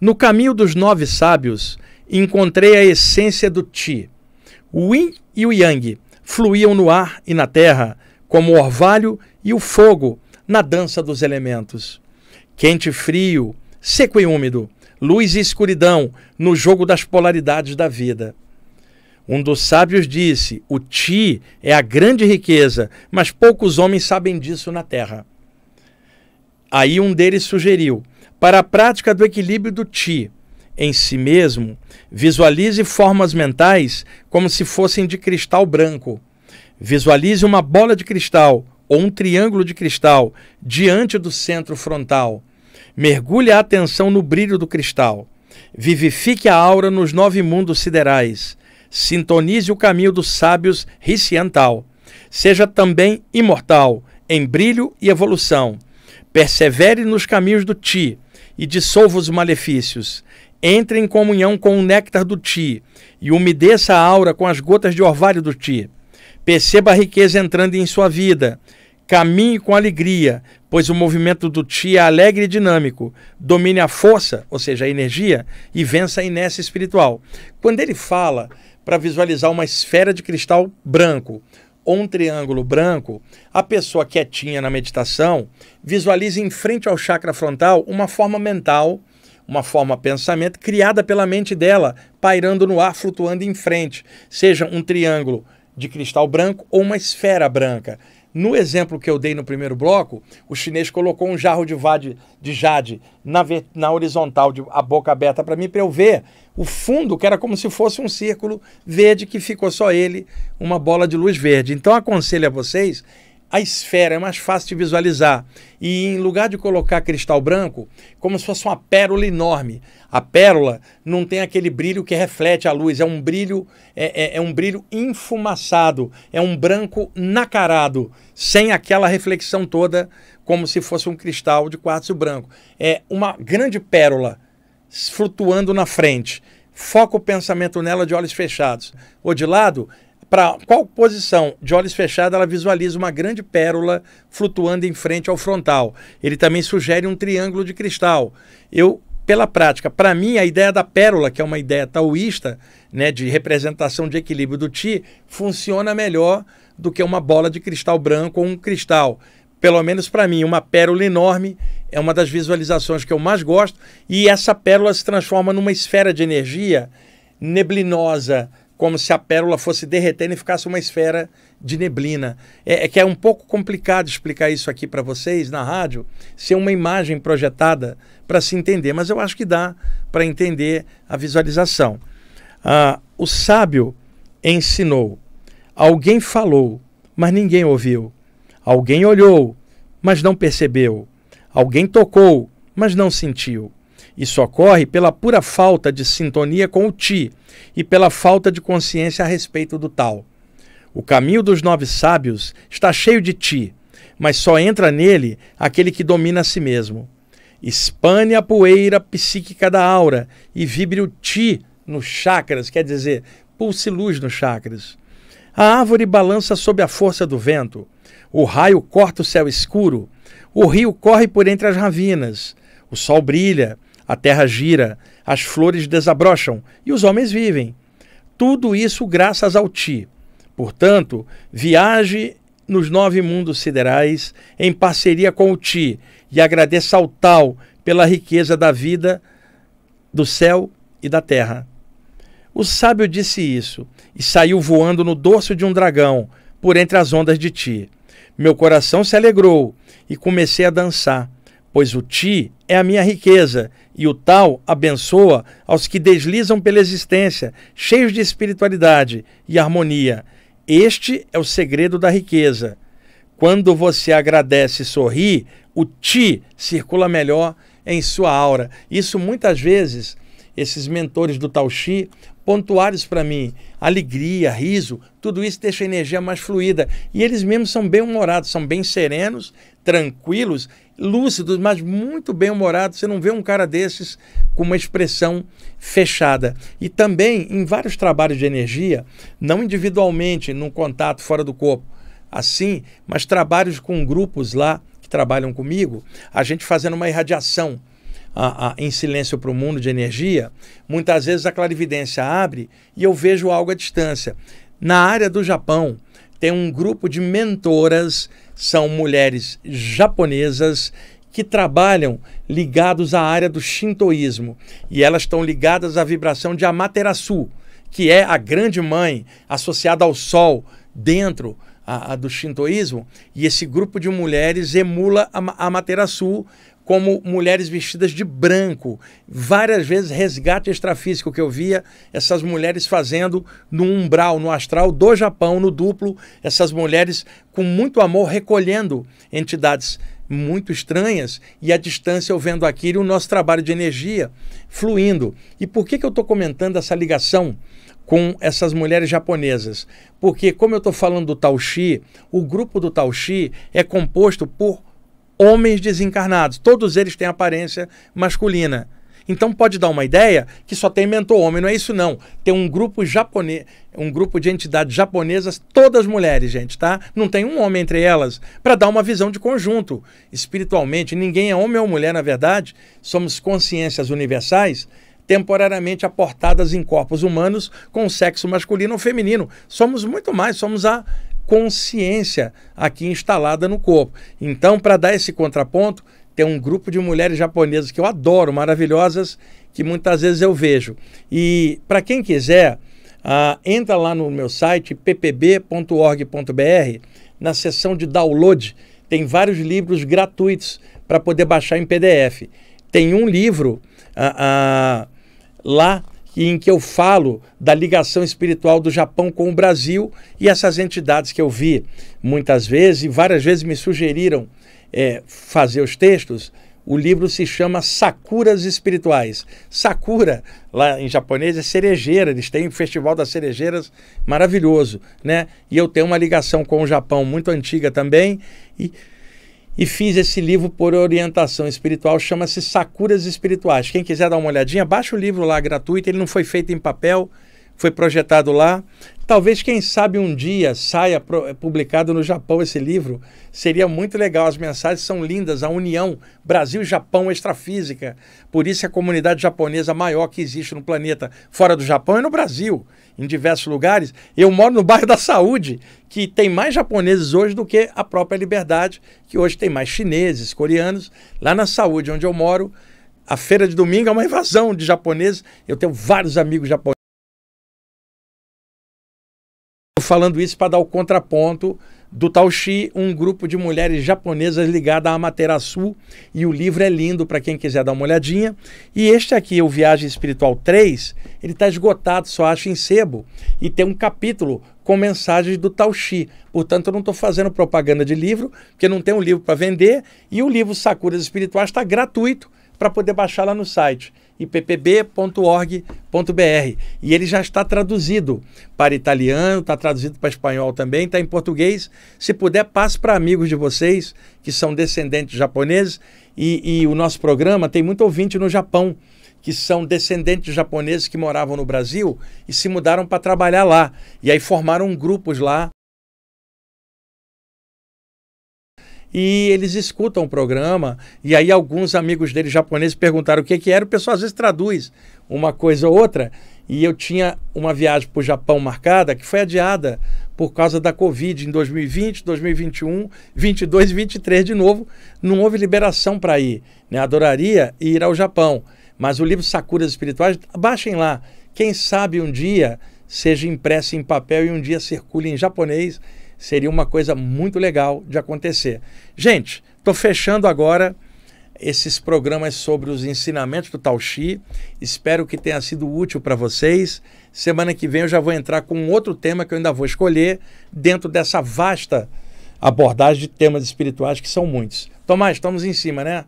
No caminho dos nove sábios encontrei a essência do Ti. O Yin e o Yang fluíam no ar e na terra, como o orvalho e o fogo na dança dos elementos. Quente e frio, seco e úmido, luz e escuridão no jogo das polaridades da vida. Um dos sábios disse: O Ti é a grande riqueza, mas poucos homens sabem disso na terra. Aí um deles sugeriu: para a prática do equilíbrio do Ti em si mesmo, visualize formas mentais como se fossem de cristal branco. Visualize uma bola de cristal ou um triângulo de cristal diante do centro frontal. Mergulhe a atenção no brilho do cristal. Vivifique a aura nos nove mundos siderais. Sintonize o caminho dos sábios riciental. Seja também imortal, em brilho e evolução. Persevere nos caminhos do Ti e dissolva os malefícios. Entre em comunhão com o néctar do Ti e umedeça a aura com as gotas de orvalho do Ti. Perceba a riqueza entrando em sua vida. Caminhe com alegria, pois o movimento do Ti é alegre e dinâmico. Domine a força, ou seja, a energia, e vença a inércia espiritual. Quando ele fala para visualizar uma esfera de cristal branco, ou um triângulo branco, a pessoa quietinha na meditação visualiza em frente ao chakra frontal uma forma mental, uma forma pensamento criada pela mente dela, pairando no ar, flutuando em frente, seja um triângulo de cristal branco ou uma esfera branca. No exemplo que eu dei no primeiro bloco, o chinês colocou um jarro de, vade, de jade na, na horizontal, de, a boca aberta para mim, para eu ver o fundo, que era como se fosse um círculo verde que ficou só ele, uma bola de luz verde. Então aconselho a vocês a esfera é mais fácil de visualizar. E em lugar de colocar cristal branco, como se fosse uma pérola enorme. A pérola não tem aquele brilho que reflete a luz, é um brilho é, é, é um brilho enfumaçado, é um branco nacarado, sem aquela reflexão toda, como se fosse um cristal de quartzo branco. É uma grande pérola flutuando na frente. Foca o pensamento nela de olhos fechados. Ou de lado, para qual posição? De olhos fechados, ela visualiza uma grande pérola flutuando em frente ao frontal. Ele também sugere um triângulo de cristal. Eu pela prática. Para mim, a ideia da pérola, que é uma ideia taoísta, né, de representação de equilíbrio do ti, funciona melhor do que uma bola de cristal branco ou um cristal. Pelo menos para mim, uma pérola enorme é uma das visualizações que eu mais gosto, e essa pérola se transforma numa esfera de energia neblinosa, como se a pérola fosse derretendo e ficasse uma esfera de neblina. É, é que é um pouco complicado explicar isso aqui para vocês na rádio, ser uma imagem projetada para se entender, mas eu acho que dá para entender a visualização. Ah, o sábio ensinou, alguém falou, mas ninguém ouviu, alguém olhou, mas não percebeu, alguém tocou, mas não sentiu. Isso ocorre pela pura falta de sintonia com o Ti e pela falta de consciência a respeito do tal. O caminho dos nove sábios está cheio de Ti, mas só entra nele aquele que domina a si mesmo. Espane a poeira psíquica da aura e vibre o Ti nos chakras, quer dizer, pulse luz nos chakras. A árvore balança sob a força do vento. O raio corta o céu escuro. O rio corre por entre as ravinas. O sol brilha a terra gira, as flores desabrocham e os homens vivem. Tudo isso graças ao Ti. Portanto, viaje nos nove mundos siderais em parceria com o Ti e agradeça ao Tal pela riqueza da vida, do céu e da terra. O sábio disse isso e saiu voando no dorso de um dragão, por entre as ondas de Ti. Meu coração se alegrou e comecei a dançar pois o ti é a minha riqueza, e o tal abençoa aos que deslizam pela existência, cheios de espiritualidade e harmonia. Este é o segredo da riqueza. Quando você agradece e sorri, o ti circula melhor em sua aura. Isso muitas vezes esses mentores do Tauxi pontuares para mim. Alegria, riso, tudo isso deixa a energia mais fluida. E eles mesmos são bem humorados, são bem serenos tranquilos, lúcidos, mas muito bem-humorados. Você não vê um cara desses com uma expressão fechada. E também em vários trabalhos de energia, não individualmente, num contato fora do corpo, assim, mas trabalhos com grupos lá que trabalham comigo, a gente fazendo uma irradiação. A, a, em silêncio para o mundo de energia, muitas vezes a clarividência abre e eu vejo algo à distância. Na área do Japão, tem um grupo de mentoras são mulheres japonesas que trabalham ligados à área do shintoísmo e elas estão ligadas à vibração de Amaterasu, que é a grande mãe associada ao sol dentro a, a do shintoísmo, e esse grupo de mulheres emula a, a Amaterasu como mulheres vestidas de branco. Várias vezes resgate extrafísico que eu via essas mulheres fazendo no umbral, no astral do Japão, no duplo, essas mulheres com muito amor recolhendo entidades muito estranhas e à distância eu vendo aquilo e o nosso trabalho de energia fluindo. E por que, que eu estou comentando essa ligação com essas mulheres japonesas? Porque, como eu estou falando do Tauxi, o grupo do Tauxi é composto por homens desencarnados. Todos eles têm aparência masculina. Então pode dar uma ideia que só tem mentor homem, não é isso não. Tem um grupo japonês, um grupo de entidades japonesas, todas mulheres, gente, tá? Não tem um homem entre elas para dar uma visão de conjunto. Espiritualmente, ninguém é homem ou mulher, na verdade, somos consciências universais temporariamente aportadas em corpos humanos com sexo masculino ou feminino. Somos muito mais, somos a consciência aqui instalada no corpo. Então, para dar esse contraponto, tem um grupo de mulheres japonesas que eu adoro, maravilhosas, que muitas vezes eu vejo. E para quem quiser, uh, entra lá no meu site ppb.org.br, na seção de download, tem vários livros gratuitos para poder baixar em PDF. Tem um livro uh, uh, lá em que eu falo da ligação espiritual do Japão com o Brasil e essas entidades que eu vi muitas vezes e várias vezes me sugeriram é, fazer os textos. O livro se chama Sakuras Espirituais. Sakura, lá em japonês, é cerejeira. Eles têm o um Festival das Cerejeiras maravilhoso, né? E eu tenho uma ligação com o Japão muito antiga também. E e fiz esse livro por orientação espiritual, chama-se Sacuras Espirituais. Quem quiser dar uma olhadinha, baixa o livro lá gratuito, ele não foi feito em papel, foi projetado lá. Talvez, quem sabe, um dia saia eh, publicado no Japão esse livro. Seria muito legal. As mensagens são lindas. A união Brasil-Japão extrafísica. Por isso, é a comunidade japonesa maior que existe no planeta, fora do Japão, é no Brasil em diversos lugares. Eu moro no bairro da Saúde, que tem mais japoneses hoje do que a própria Liberdade, que hoje tem mais chineses, coreanos. Lá na Saúde, onde eu moro, a feira de domingo é uma invasão de japoneses. Eu tenho vários amigos japoneses. Falando isso para dar o contraponto do Taoshi, um grupo de mulheres japonesas ligada à Amaterasu, e o livro é lindo para quem quiser dar uma olhadinha. E este aqui, o Viagem Espiritual 3, ele está esgotado, só acho em sebo, e tem um capítulo com mensagens do Taoshi. Portanto, eu não estou fazendo propaganda de livro, porque não tem um livro para vender, e o livro Sakuras Espirituais está gratuito para poder baixar lá no site ippb.org.br. E ele já está traduzido para italiano, está traduzido para espanhol também, está em português. Se puder, passe para amigos de vocês que são descendentes japoneses. E, e o nosso programa tem muito ouvinte no Japão que são descendentes japoneses que moravam no Brasil e se mudaram para trabalhar lá. E aí formaram grupos lá e eles escutam o programa. E aí alguns amigos dele japoneses perguntaram o que, que era. O pessoal às vezes traduz uma coisa ou outra. E eu tinha uma viagem para o Japão marcada que foi adiada por causa da Covid em 2020, 2021, 22 e 23 de novo. Não houve liberação para ir. Né? Adoraria ir ao Japão. Mas o livro Sakuras Espirituais, baixem lá. Quem sabe um dia seja impresso em papel e um dia circule em japonês seria uma coisa muito legal de acontecer. Gente, estou fechando agora esses programas sobre os ensinamentos do Tauxi. Espero que tenha sido útil para vocês. Semana que vem eu já vou entrar com outro tema que eu ainda vou escolher dentro dessa vasta abordagem de temas espirituais que são muitos. Tomás, estamos em cima, né?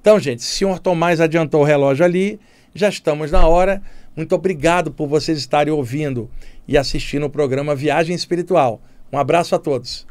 Então, gente, senhor Tomás adiantou o relógio ali, já estamos na hora. Muito obrigado por vocês estarem ouvindo e assistindo o programa Viagem Espiritual. Um abraço a todos.